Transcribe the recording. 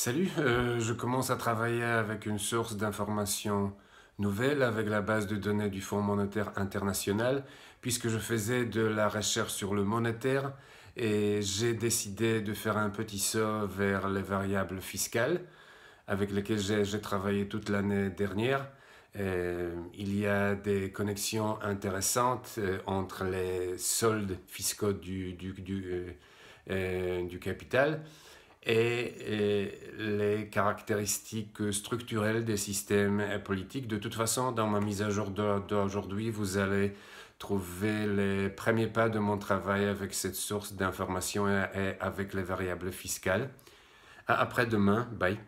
Salut, euh, je commence à travailler avec une source d'information nouvelle avec la base de données du Fonds monétaire international puisque je faisais de la recherche sur le monétaire et j'ai décidé de faire un petit saut vers les variables fiscales avec lesquelles j'ai travaillé toute l'année dernière. Euh, il y a des connexions intéressantes euh, entre les soldes fiscaux du, du, du capital et, les caractéristiques structurelles des systèmes politiques. De toute façon, dans ma mise à jour d'aujourd'hui, vous allez trouver les premiers pas de mon travail avec cette source d'information et avec les variables fiscales. après-demain, bye.